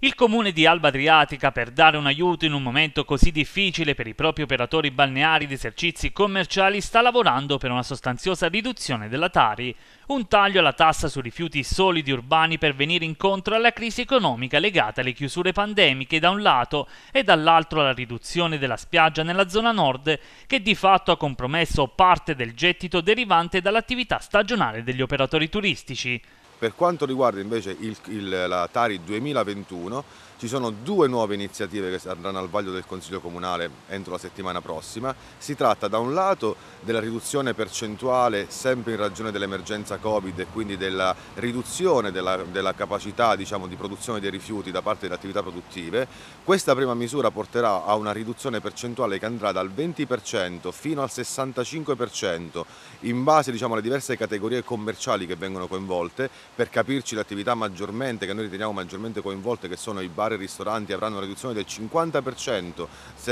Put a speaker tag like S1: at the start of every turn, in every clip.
S1: Il comune di Alba Adriatica, per dare un aiuto in un momento così difficile per i propri operatori balneari di esercizi commerciali, sta lavorando per una sostanziosa riduzione della Tari, un taglio alla tassa sui rifiuti solidi urbani per venire incontro alla crisi economica legata alle chiusure pandemiche da un lato e dall'altro alla riduzione della spiaggia nella zona nord, che di fatto ha compromesso parte del gettito derivante dall'attività
S2: stagionale degli operatori turistici. Per quanto riguarda invece il, il, la Tari 2021, ci sono due nuove iniziative che andranno al vaglio del Consiglio Comunale entro la settimana prossima. Si tratta da un lato della riduzione percentuale sempre in ragione dell'emergenza Covid e quindi della riduzione della, della capacità diciamo, di produzione dei rifiuti da parte delle attività produttive. Questa prima misura porterà a una riduzione percentuale che andrà dal 20% fino al 65% in base diciamo, alle diverse categorie commerciali che vengono coinvolte per capirci le attività maggiormente, che noi riteniamo maggiormente coinvolte, che sono i bar e i ristoranti, avranno una riduzione del 50%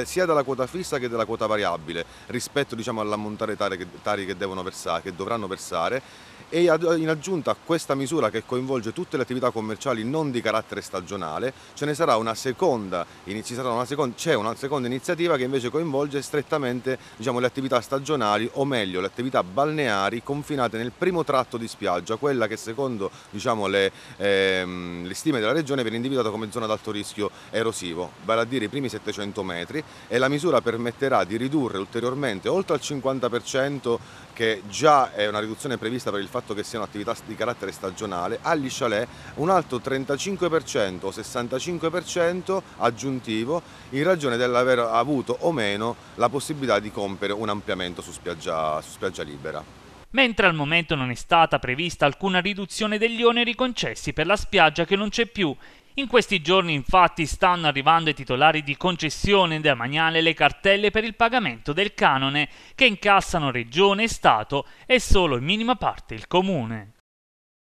S2: sia dalla quota fissa che dalla quota variabile rispetto diciamo, all'ammontare tari che, tari che, versare, che dovranno versare e in aggiunta a questa misura che coinvolge tutte le attività commerciali non di carattere stagionale, ce ne sarà una seconda, una seconda c'è una seconda iniziativa che invece coinvolge strettamente diciamo, le attività stagionali o meglio le attività balneari confinate nel primo tratto di spiaggia, quella che secondo diciamo, le, ehm, le, stime della regione viene individuata come zona ad alto rischio erosivo, vale a dire i primi 700 metri e la misura permetterà di ridurre ulteriormente oltre al 50% che già è una riduzione prevista per il fatto che siano attività di carattere stagionale, agli chalet un altro 35% o 65% aggiuntivo in ragione dell'aver avuto o meno la possibilità di compiere un ampliamento su spiaggia, su spiaggia libera
S1: mentre al momento non è stata prevista alcuna riduzione degli oneri concessi per la spiaggia che non c'è più. In questi giorni infatti stanno arrivando ai titolari di concessione demaniale le cartelle per il pagamento del canone che incassano regione e Stato e solo in minima parte il comune.